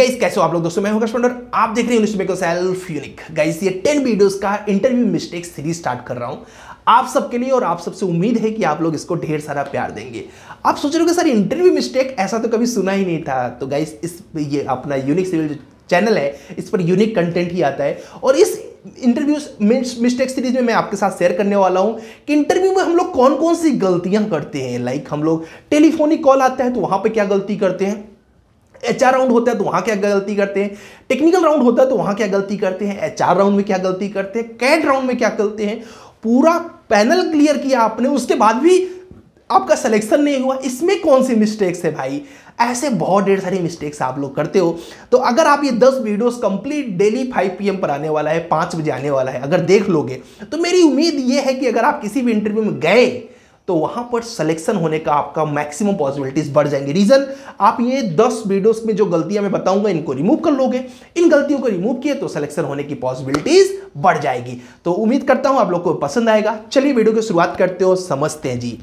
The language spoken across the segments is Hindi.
गाइस कैसे हो आप लोग दोस्तों मैं हूं कश्मीर आप देख रहे हैं मेरे को सेल्फ यूनिक गाइस ये टेन वीडियोस का इंटरव्यू मिस्टेक सीरीज स्टार्ट कर रहा हूं आप सबके लिए और आप सबसे उम्मीद है कि आप लोग इसको ढेर सारा प्यार देंगे आप सोच रहे हो सर इंटरव्यू मिस्टेक ऐसा तो कभी सुना ही नहीं था तो गाइस इस ये अपना यूनिक सीरियल चैनल है इस पर यूनिक कंटेंट ही आता है और इस इंटरव्यू मिस्टेक सीरीज में मैं आपके साथ शेयर करने वाला हूं कि इंटरव्यू में हम लोग कौन कौन सी गलतियां करते हैं लाइक like हम लोग टेलीफोनिक कॉल आता है तो वहां पे क्या गलती करते हैं एच राउंड होता है तो वहां क्या गलती करते हैं टेक्निकल राउंड होता है तो वहां क्या गलती करते हैं एच राउंड में क्या गलती करते हैं कैट राउंड में क्या गलते हैं पूरा पैनल क्लियर किया आपने उसके बाद भी आपका सिलेक्शन नहीं हुआ इसमें कौन सी मिस्टेक्स है भाई ऐसे बहुत ढेर सारी मिस्टेक्स आप लोग करते हो तो अगर आप ये 10 वीडियोस कंप्लीट डेली 5 पीएम पर आने वाला है 5 बजे आने वाला है अगर देख लोगे तो मेरी उम्मीद ये है कि अगर आप किसी भी इंटरव्यू में गए तो वहां पर सिलेक्शन होने का आपका मैक्सिमम पॉसिबिलिटीज बढ़ जाएंगे रीजन आप ये 10 वीडियोस में जो गलतियां मैं बताऊंगा इनको रिमूव कर लोगे इन गलतियों को रिमूव किए तो सिलेक्शन होने की पॉसिबिलिटीज बढ़ जाएगी तो उम्मीद करता हूं आप लोग को पसंद आएगा चलिए वीडियो की शुरुआत करते हो समझते हैं जी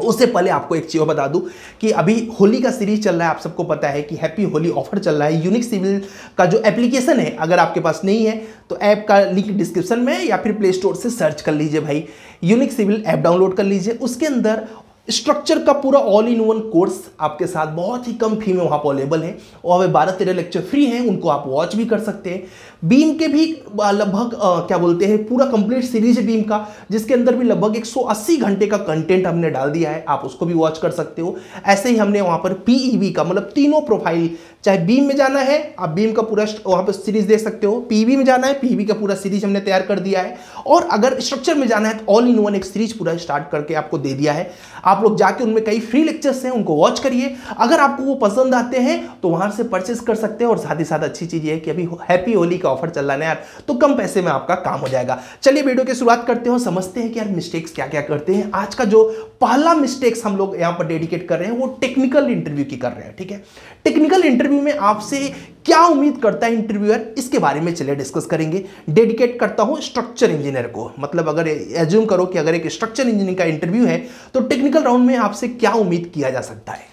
उससे पहले आपको एक चीज़ बता दूं कि अभी होली का सीरीज चल रहा है आप सबको पता है कि हैप्पी होली ऑफर चल रहा है यूनिक सिविल का जो एप्लीकेशन है अगर आपके पास नहीं है तो ऐप का लिंक डिस्क्रिप्शन में या फिर प्ले स्टोर से सर्च कर लीजिए भाई यूनिक सिविल ऐप डाउनलोड कर लीजिए उसके अंदर स्ट्रक्चर का पूरा ऑल इन वन कोर्स आपके साथ बहुत ही कम फी में वहाँ पर अवेलेबल है और वे बारह तेरह लेक्चर फ्री हैं उनको आप वॉच भी कर सकते हैं बीम के भी लगभग क्या बोलते हैं पूरा कंप्लीट सीरीज है बीम का जिसके अंदर भी लगभग 180 घंटे का कंटेंट हमने डाल दिया है आप उसको भी वॉच कर सकते हो ऐसे ही हमने वहाँ पर पी e का मतलब तीनों प्रोफाइल चाहे बीम में जाना है आप बीम का पूरा वहाँ पर सीरीज देख सकते हो पी e में जाना है पी e का पूरा सीरीज हमने तैयार कर दिया है और अगर स्ट्रक्चर में जाना है तो ऑल इन वन एक सीरीज पूरा स्टार्ट करके आपको दे दिया है आप आप लोग जाके उनमें कई फ्री लेक्चर्स हैं उनको वॉच करिए अगर आपको वो पसंद आते हैं तो वहां से परचेस कर सकते हैं और साथ ही साथ अच्छी चीज है कि अभी हैप्पी होली का ऑफर चल रहा है यार तो कम पैसे में आपका काम हो जाएगा चलिए वीडियो की शुरुआत करते हो समझते हैं कि यार मिस्टेक्स क्या क्या करते हैं आज का जो पहला मिस्टेक्स हम लोग यहाँ पर डेडिकेट कर रहे हैं वो टेक्निकल इंटरव्यू की कर रहे हैं ठीक है टेक्निकल इंटरव्यू में आपसे क्या उम्मीद करता है इंटरव्यूअर इसके बारे में चले डिस्कस करेंगे डेडिकेट करता हूं स्ट्रक्चर इंजीनियर को मतलब अगर एज्यूम करो कि अगर एक स्ट्रक्चर इंजीनियर का इंटरव्यू है तो टेक्निकल राउंड में आपसे क्या उम्मीद किया जा सकता है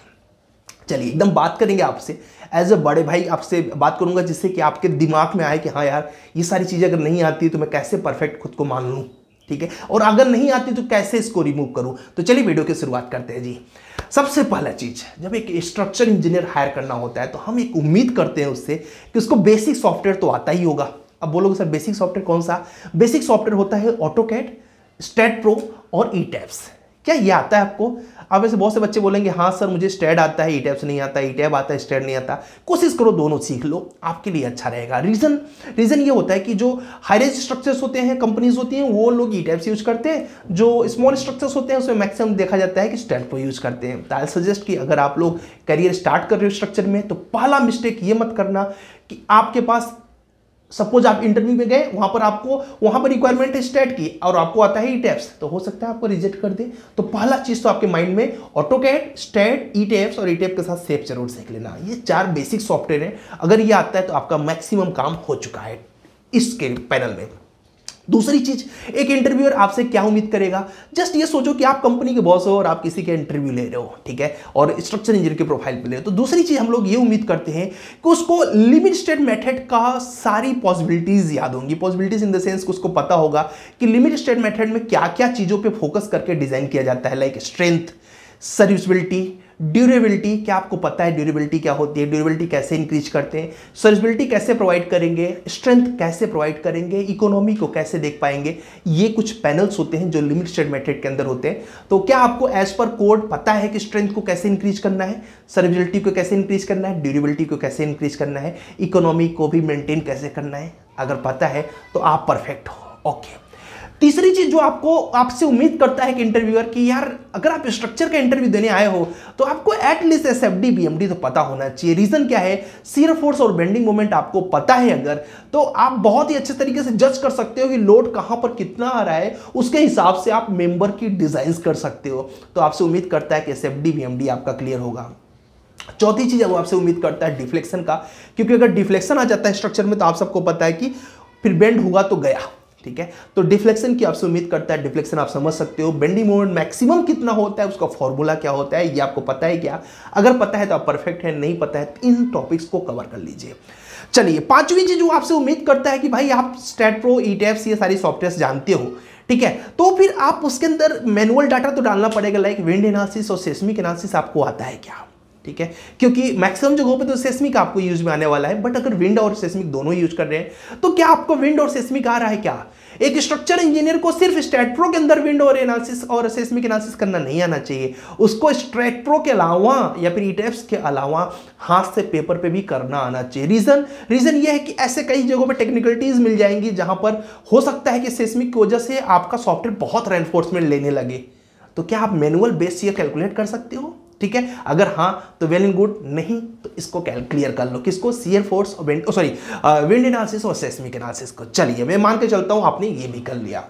चलिए एकदम बात करेंगे आपसे एज अ बड़े भाई आपसे बात करूंगा जिससे कि आपके दिमाग में आए कि हाँ यार ये सारी चीज़ें अगर नहीं आती तो मैं कैसे परफेक्ट खुद को मान लू ठीक है और अगर नहीं आती तो कैसे इसको रिमूव करूं तो चलिए वीडियो की शुरुआत करते हैं जी सबसे पहला चीज जब एक स्ट्रक्चर इंजीनियर हायर करना होता है तो हम एक उम्मीद करते हैं उससे कि उसको बेसिक सॉफ्टवेयर तो आता ही होगा अब बोलोगे सर बेसिक सॉफ्टवेयर कौन सा बेसिक सॉफ्टवेयर होता है ऑटो कैट स्टेट प्रो और ई e टैप्स क्या ये आता है आपको आप ऐसे बहुत से बच्चे बोलेंगे हाँ सर मुझे स्टेड आता है ई e टैप्स नहीं आता ई e टैप आता है स्टेड नहीं आता कोशिश करो दोनों सीख लो आपके लिए अच्छा रहेगा रीज़न रीज़न ये होता है कि जो हाईरेज स्ट्रक्चर्स होते हैं कंपनीज होती हैं वो लोग ई टैप्स यूज करते हैं जो स्मॉल स्ट्रक्चर्स होते हैं उसमें मैक्सिमम देखा जाता है कि स्टेड को यूज करते हैं तो आई सजेस्ट कि अगर आप लोग करियर स्टार्ट कर रहे हो स्ट्रक्चर में तो पहला मिस्टेक ये मत करना कि आपके पास सपोज आप इंटरव्यू में गए वहां पर आपको वहां पर रिक्वायरमेंट है स्टेट की और आपको आता है ई e टेप्स तो हो सकता है आपको रिजेक्ट कर दे तो पहला चीज तो आपके माइंड में AutoCAD STAAD ETABS और ई e के साथ सेफ जरूर सीख लेना ये चार बेसिक सॉफ्टवेयर है अगर ये आता है तो आपका मैक्सिमम काम हो चुका है इसके पैनल में दूसरी चीज एक इंटरव्यूअर आपसे क्या उम्मीद करेगा जस्ट ये सोचो कि आप कंपनी के बॉस हो और आप किसी के इंटरव्यू ले रहे हो ठीक है और स्ट्रक्चर इंजीनियर के प्रोफाइल पे ले रहे हो तो दूसरी चीज हम लोग ये उम्मीद करते हैं कि उसको लिमिट स्टेट मेथड का सारी पॉसिबिलिटीज याद होंगी पॉसिबिलिटीज इन द सेंस उसको पता होगा कि लिमिट स्टेट मैथड में क्या क्या चीजों पर फोकस करके डिजाइन किया जाता है लाइक स्ट्रेंथ सर्विसबिलिटी ड्यूरेबिलिटी क्या आपको पता है ड्यूरेबिलिटी क्या होती है ड्यूरेबिलिटी कैसे इंक्रीज करते हैं सर्विसबिलिटी कैसे प्रोवाइड करेंगे स्ट्रेंथ कैसे प्रोवाइड करेंगे इकोनॉमी को कैसे देख पाएंगे ये कुछ पैनल्स होते हैं जो लिमिट स्टेड मेथड के अंदर होते हैं तो क्या आपको एज पर कोड पता है कि स्ट्रेंथ को कैसे इंक्रीज करना है सर्विसबिलिटी को कैसे इंक्रीज करना है ड्यूरेबिलिटी को कैसे इंक्रीज करना है इकोनॉमी को भी मेंटेन कैसे करना है अगर पता है तो आप परफेक्ट हो ओके तीसरी चीज जो आपको आपसे उम्मीद करता है कि इंटरव्यूअर की यार अगर आप स्ट्रक्चर का इंटरव्यू देने आए हो तो आपको at least S F D B तो पता होना चाहिए रीजन क्या है सीर फोर्स और बेंडिंग मोमेंट आपको पता है अगर तो आप बहुत ही अच्छे तरीके से जज कर सकते हो कि लोड कहां पर कितना आ रहा है उसके हिसाब से आप मेंबर की डिजाइन कर सकते हो तो आपसे उम्मीद करता है कि एस एफ आपका क्लियर होगा चौथी चीज वो आपसे उम्मीद करता है डिफ्लेक्शन का क्योंकि अगर डिफ्लेक्शन आ जाता है स्ट्रक्चर में तो आप सबको पता है कि फिर बेंड हुआ तो गया ठीक है तो डिफ्लेक्शन की आपसे उम्मीद करता है डिफ्लेक्शन आप समझ सकते हो बेंडिंग मोमेंट मैक्सिमम कितना होता है उसका फॉर्मूला क्या होता है ये आपको पता है क्या अगर पता है तो आप परफेक्ट है नहीं पता है तो इन टॉपिक्स को कवर कर लीजिए चलिए पांचवी चीज जो आपसे उम्मीद करता है कि भाई आप स्टेट प्रो ई e ये सारी सॉफ्टवेयर जानते हो ठीक है तो फिर आप उसके अंदर मैनुअल डाटा तो डालना पड़ेगा लाइक विंड एनालिसिस और सेस्मिक एनालिसिस आपको आता है क्या ठीक है क्योंकि मैक्सिमम जगहों पे तो सेस्मिक आपको यूज में आने वाला है बट अगर विंड और सेस्मिक दोनों यूज कर रहे हैं तो क्या आपको विंड और सेस्मिक आ रहा है क्या एक स्ट्रक्चर इंजीनियर को सिर्फ स्टेटप्रो के अंदर विंड और एनालिसिस और सेस्मिक एनालिसिस करना नहीं आना चाहिए उसको स्ट्रेटप्रो के अलावा या फिर ईटेप्स के अलावा हाथ से पेपर पे भी करना आना चाहिए रीजन रीजन यह है कि ऐसे कई जगहों पर टेक्निकलिटीज मिल जाएंगी जहां पर हो सकता है कि सेस्मिक की वजह से आपका सॉफ्टवेयर बहुत रेनफोर्समेंट लेने लगे तो क्या आप मैनुअल बेस से कैलकुलेट कर सकते हो ठीक है अगर हाँ तो वेल एंड गुड नहीं तो इसको क्लियर कर लो किसको सीयर फोर्स और विंड सॉरी विंड एनालिसिस और सेस्मिक एनालिसिस को चलिए मैं मान के चलता हूँ आपने ये भी कर लिया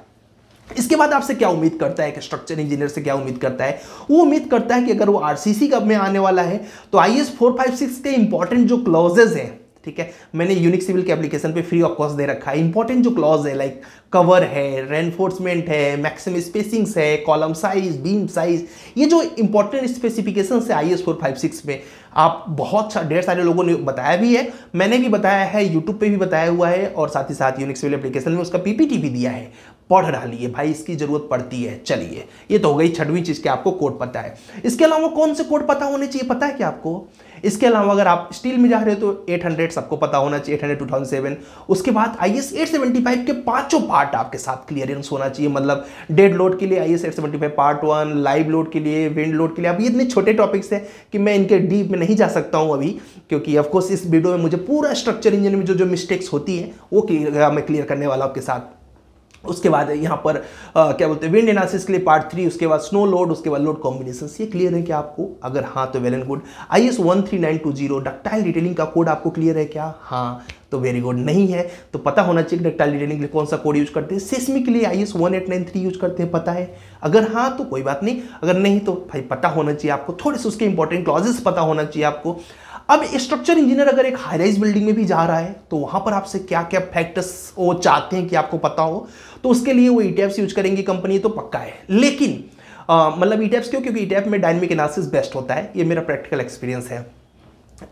इसके बाद आपसे क्या उम्मीद करता है कि स्ट्रक्चर इंजीनियर से क्या उम्मीद करता है वो उम्मीद करता है कि अगर वो आरसीसी कब में आने वाला है तो I S four five six के इंपॉर्टेंट जो क्लॉजेज हैं ठीक है मैंने यूनिक सिविल के एप्लीकेशन पे फ्री ऑफ कॉस्ट दे रखा है इंपॉर्टेंट जो क्लॉज है लाइक कवर है रेनफोर्समेंट है मैक्सिमम स्पेसिंग्स है कॉलम साइज बीम साइज ये जो इंपॉर्टेंट स्पेसिफिकेशन है I S four five six में आप बहुत ढेर सारे लोगों ने बताया भी है मैंने भी बताया है यूट्यूब पे भी बताया हुआ है और साथ ही साथ यूनिक सिविल एप्लीकेशन में उसका पीपीटी भी दिया है पढ़ डालिए भाई इसकी जरूरत पड़ती है चलिए ये तो हो गई छठवीं चीज़ के आपको कोड पता है इसके अलावा कौन से कोड पता होने चाहिए पता है क्या आपको इसके अलावा अगर आप स्टील में जा रहे हो तो 800 सबको पता होना चाहिए 800 टू उसके बाद आई एस के पांचों पार्ट आपके साथ क्लियरेंस होना चाहिए मतलब डेड लोड के लिए I S part one live load के लिए विंड लोड के लिए अब ये इतने छोटे टॉपिक्स हैं कि मैं इनके डीप में नहीं जा सकता हूँ अभी क्योंकि ऑफकोर्स इस वीडियो में मुझे पूरा स्ट्रक्चर इंजन में जो जो मिस्टेक्स होती है वो मैं क्लियर करने वाला आपके साथ उसके बाद यहाँ पर आ, क्या बोलते हैं विंड एनालिसिस के लिए पार्ट थ्री उसके बाद स्नो लोड उसके बाद लोड कॉम्बिनेशन ये क्लियर है क्या आपको अगर हाँ तो well and good I S one three nine two zero ductile detailing का कोड आपको क्लियर है क्या हाँ तो वेरी गुड नहीं है तो पता होना चाहिए डक्टाइल डिटेलिंग के लिए कौन सा कोड यूज करते हैं सेस्मी के लिए I S one eight nine three use करते हैं पता है अगर हाँ तो कोई बात नहीं अगर नहीं तो भाई पता होना चाहिए आपको थोड़े से उसके इंपॉर्टेंट क्लॉजेस पता होना चाहिए आपको अब स्ट्रक्चर इंजीनियर अगर एक हाई राइज बिल्डिंग में भी जा रहा है तो वहां पर आपसे क्या क्या फैक्टर्स वो चाहते हैं कि आपको पता हो तो उसके लिए वो ई e यूज करेंगी कंपनी तो पक्का है लेकिन मतलब ई e क्यों क्योंकि ई e में डायनेमिक एनालिसिस बेस्ट होता है ये मेरा प्रैक्टिकल एक्सपीरियंस है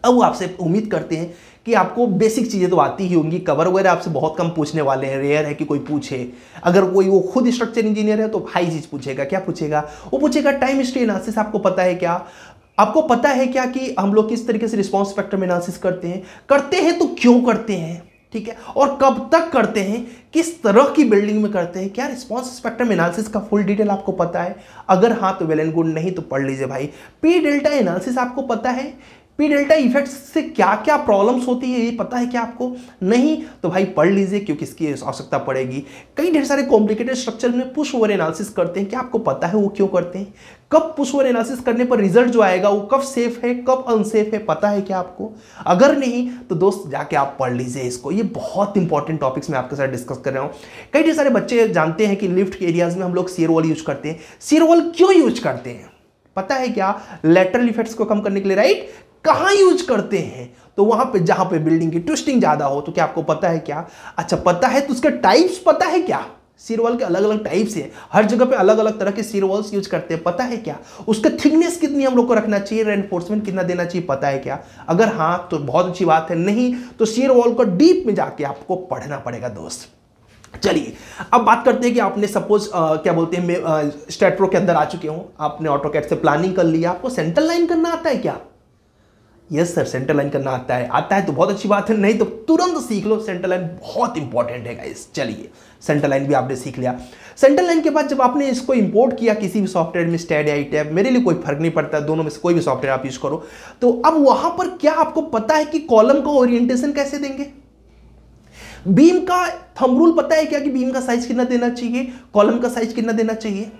अब वो आपसे उम्मीद करते हैं कि आपको बेसिक चीज़ें तो आती ही होंगी कवर वगैरह आपसे बहुत कम पूछने वाले हैं रेयर है कि कोई पूछे अगर कोई वो खुद स्ट्रक्चर इंजीनियर है तो हाई चीज़ पूछेगा क्या पूछेगा वो पूछेगा टाइम हिस्ट्री एनालिसिस आपको पता है क्या आपको पता है क्या कि हम लोग किस तरीके से रिस्पॉन्स स्पेक्ट्रम एनालिसिस करते हैं करते हैं तो क्यों करते हैं ठीक है और कब तक करते हैं किस तरह की बिल्डिंग में करते हैं क्या रिस्पॉन्स स्पेक्ट्रम एनालिसिस का फुल डिटेल आपको पता है अगर हाँ तो वेल एंड गुड नहीं तो पढ़ लीजिए भाई पी डेल्टा एनालिसिस आपको पता है पी डेल्टा इफेक्ट से क्या क्या प्रॉब्लम्स होती है ये पता है क्या आपको नहीं तो भाई पढ़ लीजिए क्योंकि इसकी आवश्यकता पड़ेगी कई ढेर सारे कॉम्प्लिकेटेड स्ट्रक्चर में पुश ओवर एनालिसिस करते हैं क्या आपको पता है वो क्यों करते हैं कब पुश ओवर एनालिसिस करने पर रिजल्ट जो आएगा वो कब सेफ है कब अनसेफ है पता है क्या आपको अगर नहीं तो दोस्त जाके आप पढ़ लीजिए इसको ये बहुत इंपॉर्टेंट टॉपिक्स मैं आपके साथ डिस्कस कर रहा हूँ कई ढेर सारे बच्चे जानते हैं कि लिफ्ट के एरियाज में हम लोग सीरवॉल यूज करते हैं सीरवॉल क्यों यूज करते हैं पता है क्या लेटरल इफेक्ट्स को कम करने के लिए राइट कहाँ यूज करते हैं तो वहां पे जहां पे बिल्डिंग की ट्विस्टिंग ज्यादा हो तो क्या आपको पता है क्या अच्छा पता है तो उसके टाइप्स पता है क्या सीरवॉल के अलग अलग टाइप्स है हर जगह पे अलग अलग तरह के सीरवॉल्स यूज करते हैं पता है क्या उसका थिकनेस कितनी हम लोग को रखना चाहिए रेनफोर्समेंट कितना देना चाहिए पता है क्या अगर हाँ तो बहुत अच्छी बात है नहीं तो सीरवॉल को डीप में जाके आपको पढ़ना पड़ेगा दोस्त चलिए अब बात करते हैं कि आपने सपोज क्या बोलते हैं मैं स्टेट प्रो के अंदर आ चुके हूँ आपने ऑटो कैट से प्लानिंग कर लिया आपको सेंट्रल लाइन करना आता है क्या यस सर सेंटर लाइन करना आता है आता है तो बहुत अच्छी बात है नहीं तो तुरंत सीख लो सेंटर लाइन बहुत इंपॉर्टेंट है गाइस चलिए सेंटर लाइन भी आपने सीख लिया सेंटर लाइन के बाद जब आपने इसको इंपोर्ट किया किसी भी सॉफ्टवेयर में स्टैड या टैब मेरे लिए कोई फर्क नहीं पड़ता दोनों में से कोई भी सॉफ्टवेयर आप यूज करो तो अब वहां पर क्या आपको पता है कि कॉलम का ओरिएंटेशन कैसे देंगे बीम का थमरूल रूल पता है क्या कि बीम का साइज कितना देना चाहिए कॉलम का साइज कितना देना चाहिए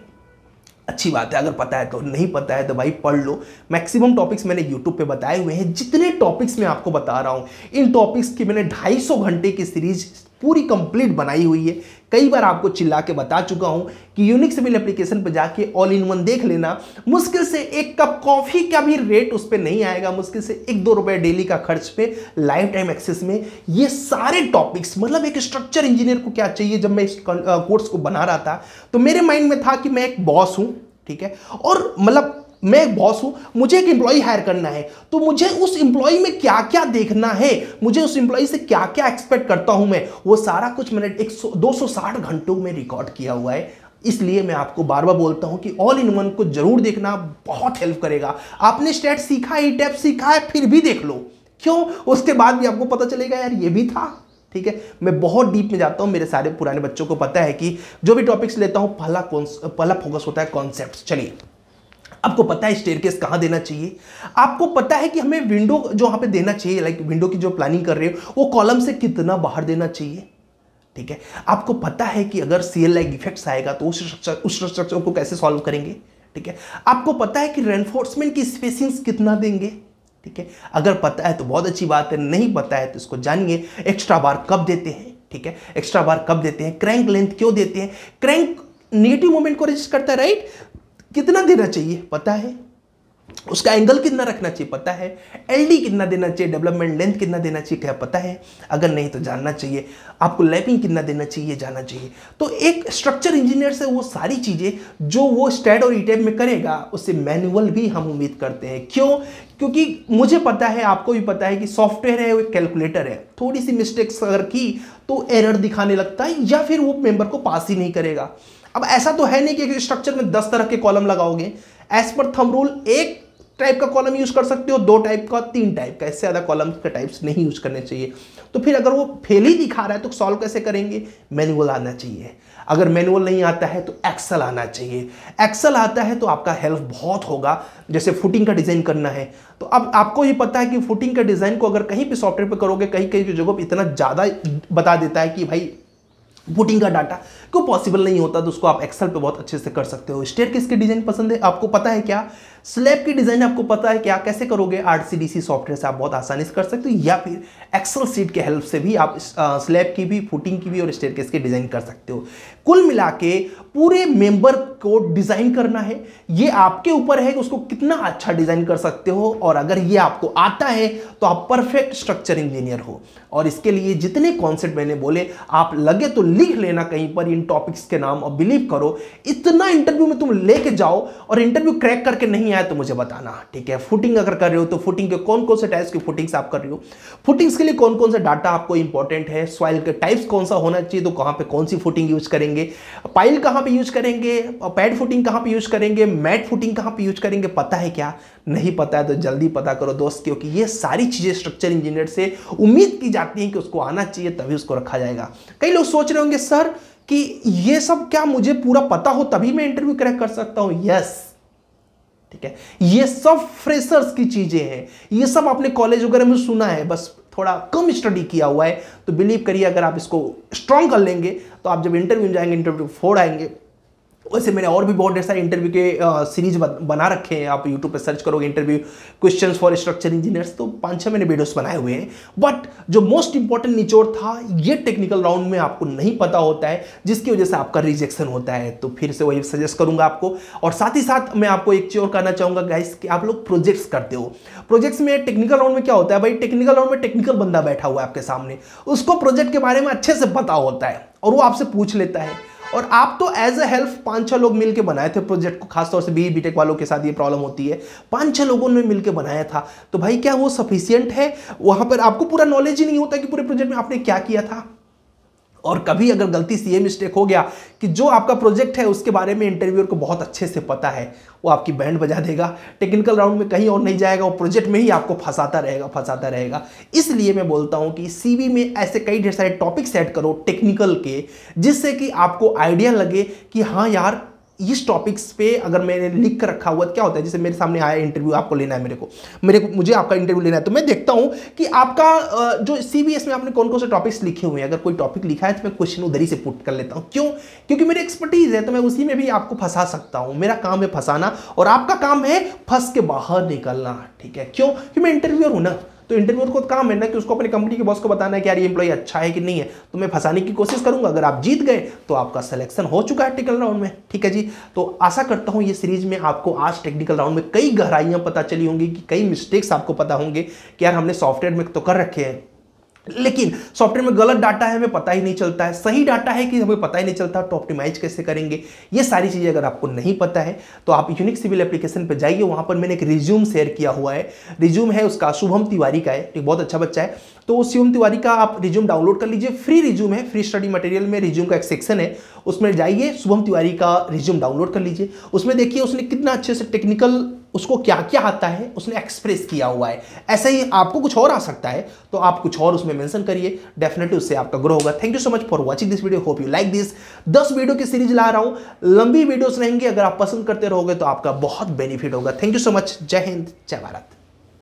अच्छी बात है अगर पता है तो नहीं पता है तो भाई पढ़ लो मैक्सिमम टॉपिक्स मैंने यूट्यूब पे बताए हुए हैं जितने टॉपिक्स मैं आपको बता रहा हूँ इन टॉपिक्स की मैंने 250 घंटे की सीरीज पूरी कंप्लीट बनाई हुई है कई बार आपको चिल्ला के बता चुका हूं कि यूनिक सिविल एप्लीकेशन पर जाके ऑल इन वन देख लेना मुश्किल से एक कप कॉफ़ी का भी रेट उस पर नहीं आएगा मुश्किल से एक दो रुपए डेली का खर्च पे लाइफ टाइम एक्सेस में ये सारे टॉपिक्स मतलब एक स्ट्रक्चर इंजीनियर को क्या चाहिए जब मैं इस कोर्स को बना रहा था तो मेरे माइंड में था कि मैं एक बॉस हूँ ठीक है और मतलब मैं एक बॉस हूं मुझे एक एम्प्लॉय हायर करना है तो मुझे उस एम्प्लॉय में क्या क्या देखना है मुझे उस एम्प्लॉय से क्या क्या एक्सपेक्ट करता हूं मैं वो सारा कुछ मैंने एक सौ घंटों में रिकॉर्ड किया हुआ है इसलिए मैं आपको बार बार बोलता हूं कि ऑल इन वन को जरूर देखना बहुत हेल्प करेगा आपने स्टेट सीखा ई टैप सीखा है फिर भी देख लो क्यों उसके बाद भी आपको पता चलेगा यार ये भी था ठीक है मैं बहुत डीप में जाता हूँ मेरे सारे पुराने बच्चों को पता है कि जो भी टॉपिक्स लेता हूं पहला पहला फोकस होता है कॉन्सेप्ट चलिए आपको पता है स्टेयर केस कहाँ देना चाहिए आपको पता है कि हमें विंडो जो यहाँ पे देना चाहिए लाइक विंडो की जो प्लानिंग कर रहे हो वो कॉलम से कितना बाहर देना चाहिए ठीक है आपको पता है कि अगर सी एल इफेक्ट्स आएगा तो उस स्ट्रक्चर उस स्ट्रक्चर को कैसे सॉल्व करेंगे ठीक है आपको पता है कि रेनफोर्समेंट की स्पेसिंग्स कितना देंगे ठीक है अगर पता है तो बहुत अच्छी बात है नहीं पता है तो इसको जानिए एक्स्ट्रा बार कब देते हैं ठीक है एक्स्ट्रा बार कब देते हैं क्रैंक लेंथ क्यों देते हैं क्रैंक नेगेटिव मोमेंट को रजिस्ट करता है राइट कितना देना चाहिए पता है उसका एंगल कितना रखना चाहिए पता है एलडी कितना देना चाहिए डेवलपमेंट लेंथ कितना देना चाहिए क्या पता है अगर नहीं तो जानना चाहिए आपको लैपिंग कितना देना चाहिए जाना चाहिए तो एक स्ट्रक्चर इंजीनियर से वो सारी चीज़ें जो वो स्टैड और ईटेप में करेगा उससे मैनुअल भी हम उम्मीद करते हैं क्यों क्योंकि मुझे पता है आपको भी पता है कि सॉफ्टवेयर है वो कैलकुलेटर है थोड़ी सी मिस्टेक्स अगर की तो एरर दिखाने लगता है या फिर वो मेंबर को पास ही नहीं करेगा अब ऐसा तो है नहीं कि स्ट्रक्चर में दस तरह के कॉलम लगाओगे एज पर थम रूल एक टाइप का कॉलम यूज कर सकते हो दो टाइप का तीन टाइप का इससे ज़्यादा कॉलम के टाइप्स नहीं यूज करने चाहिए तो फिर अगर वो फेल ही दिखा रहा है तो सॉल्व कैसे करेंगे मैनुअल आना चाहिए अगर मैनुअल नहीं आता है तो एक्सल आना चाहिए एक्सल आता है तो आपका हेल्प बहुत होगा जैसे फुटिंग का डिज़ाइन करना है तो अब आपको ये पता है कि फुटिंग का डिज़ाइन को अगर कहीं भी सॉफ्टवेयर पर करोगे कहीं कहीं जगह पर इतना ज़्यादा बता देता है कि भाई वोटिंग का डाटा क्यों पॉसिबल नहीं होता तो उसको आप एक्सेल पे बहुत अच्छे से कर सकते हो स्टेयर किसके डिजाइन पसंद है आपको पता है क्या स्लैब की डिज़ाइन आपको पता है कि आप कैसे करोगे आरसीडीसी सॉफ्टवेयर से आप बहुत आसानी से कर सकते हो या फिर एक्सल सीट के हेल्प से भी आप स्लैब की भी फुटिंग की भी और स्टेटकेस की डिज़ाइन कर सकते हो कुल मिला के पूरे मेंबर को डिज़ाइन करना है ये आपके ऊपर है कि उसको कितना अच्छा डिज़ाइन कर सकते हो और अगर ये आपको आता है तो आप परफेक्ट स्ट्रक्चर इंजीनियर हो और इसके लिए जितने कॉन्सेप्ट मैंने बोले आप लगे तो लिख लेना कहीं पर इन टॉपिक्स के नाम और बिलीव करो इतना इंटरव्यू में तुम लेके जाओ और इंटरव्यू क्रैक करके नहीं नहीं आया तो मुझे बताना ठीक है फुटिंग अगर कर रहे हो तो फुटिंग के कौन कौन से टाइप्स की फुटिंग्स आप कर रहे हो फुटिंग्स के लिए कौन कौन सा डाटा आपको इंपॉर्टेंट है सॉइल के टाइप्स कौन सा होना चाहिए तो कहाँ पे कौन सी फुटिंग यूज करेंगे पाइल कहाँ पे यूज करेंगे पैड फुटिंग कहाँ पे यूज करेंगे मैट फुटिंग कहाँ पे यूज करेंगे पता है क्या नहीं पता है तो जल्दी पता करो दोस्त क्योंकि ये सारी चीज़ें स्ट्रक्चर इंजीनियर से उम्मीद की जाती है कि उसको आना चाहिए तभी उसको रखा जाएगा कई लोग सोच रहे होंगे सर कि ये सब क्या मुझे पूरा पता हो तभी मैं इंटरव्यू क्रैक कर सकता हूं यस yes. ठीक है ये सब फ्रेशर्स की चीजें हैं ये सब आपने कॉलेज वगैरह में सुना है बस थोड़ा कम स्टडी किया हुआ है तो बिलीव करिए अगर आप इसको स्ट्रांग कर लेंगे तो आप जब इंटरव्यू जाएंगे इंटरव्यू फोड़ आएंगे वैसे मैंने और भी बहुत ढेर सारे इंटरव्यू के सीरीज बना रखे हैं आप यूट्यूब पर सर्च करोगे interview questions for structure engineers तो पाँच छः मैंने वीडियोस बनाए हुए हैं बट जो मोस्ट इंपॉर्टेंट निचोड़ था ये टेक्निकल राउंड में आपको नहीं पता होता है जिसकी वजह से आपका रिजेक्शन होता है तो फिर से वही सजेस्ट करूंगा आपको और साथ ही साथ मैं आपको एक चीज और कहना चाहूंगा गाइस कि आप लोग प्रोजेक्ट्स करते हो प्रोजेक्ट्स में टेक्निकल राउंड में क्या होता है भाई टेक्निकल राउंड में टेक्निकल बंदा बैठा हुआ है आपके सामने उसको प्रोजेक्ट के बारे में अच्छे से पता होता है और वो आपसे पूछ लेता है और आप तो एज अ हेल्प पांच छह लोग मिलकर बनाए थे प्रोजेक्ट को खासतौर से बी बीटेक वालों के साथ ये प्रॉब्लम होती है पांच छह लोगों ने मिलकर बनाया था तो भाई क्या वो सफिशियंट है वहां पर आपको पूरा नॉलेज ही नहीं होता कि पूरे प्रोजेक्ट में आपने क्या किया था और कभी अगर गलती से ये मिस्टेक हो गया कि जो आपका प्रोजेक्ट है उसके बारे में इंटरव्यूअर को बहुत अच्छे से पता है वो आपकी बैंड बजा देगा टेक्निकल राउंड में कहीं और नहीं जाएगा वो प्रोजेक्ट में ही आपको फंसाता रहेगा फंसाता रहेगा इसलिए मैं बोलता हूँ कि सी में ऐसे कई ढेर सारे टॉपिक सेट करो टेक्निकल के जिससे कि आपको आइडिया लगे कि हाँ यार इस टॉपिक्स पे अगर मैंने लिख कर रखा हुआ तो क्या होता है जैसे मेरे सामने आया इंटरव्यू आपको लेना है मेरे को मेरे को मुझे आपका इंटरव्यू लेना है तो मैं देखता हूँ कि आपका जो सीबीएस में आपने कौन कौन से टॉपिक्स लिखे हुए हैं अगर कोई टॉपिक लिखा है तो मैं क्वेश्चन उधर ही से पुट कर लेता हूँ क्यों क्योंकि मेरी एक्सपर्टीज है तो मैं उसी में भी आपको फंसा सकता हूँ मेरा काम है फंसाना और आपका काम है फंस के बाहर निकलना ठीक है क्यों क्योंकि मैं इंटरव्यूअर हूँ ना तो इंटरव्यूअर को काम है ना कि उसको अपनी कंपनी के बॉस को बताना है कि यार ये एम्प्लॉय अच्छा है कि नहीं है तो मैं फंसाने की कोशिश करूंगा अगर आप जीत गए तो आपका सिलेक्शन हो चुका है टेक्निकल राउंड में ठीक है जी तो आशा करता हूँ ये सीरीज में आपको आज टेक्निकल राउंड में कई गहराइयाँ पता चली होंगी कि कई मिस्टेक्स आपको पता होंगे कि यार हमने सॉफ्टवेयर में तो कर रखे हैं लेकिन सॉफ्टवेयर में गलत डाटा है हमें पता ही नहीं चलता है सही डाटा है कि हमें पता ही नहीं चलता तो ऑप्टिमाइज कैसे करेंगे ये सारी चीज़ें अगर आपको नहीं पता है तो आप यूनिक सिविल एप्लीकेशन पर जाइए वहां पर मैंने एक रिज्यूम शेयर किया हुआ है रिज्यूम है उसका शुभम तिवारी का है एक बहुत अच्छा बच्चा है तो शुभम तिवारी का आप रिज्यूम डाउनलोड कर लीजिए फ्री रिज्यूम है फ्री स्टडी मटेरियल में रिज्यूम का एक सेक्शन है उसमें जाइए शुभम तिवारी का रिज्यूम डाउनलोड कर लीजिए उसमें देखिए उसने कितना अच्छे से टेक्निकल उसको क्या क्या आता है उसने एक्सप्रेस किया हुआ है ऐसे ही आपको कुछ और आ सकता है तो आप कुछ और उसमें मेंशन करिए डेफिनेटली उससे आपका ग्रो होगा thank you so much for watching this video hope you like this दस वीडियो की सीरीज ला रहा हूं लंबी वीडियोस रहेंगे अगर आप पसंद करते रहोगे तो आपका बहुत बेनिफिट होगा थैंक यू सो मच जय हिंद जय भारत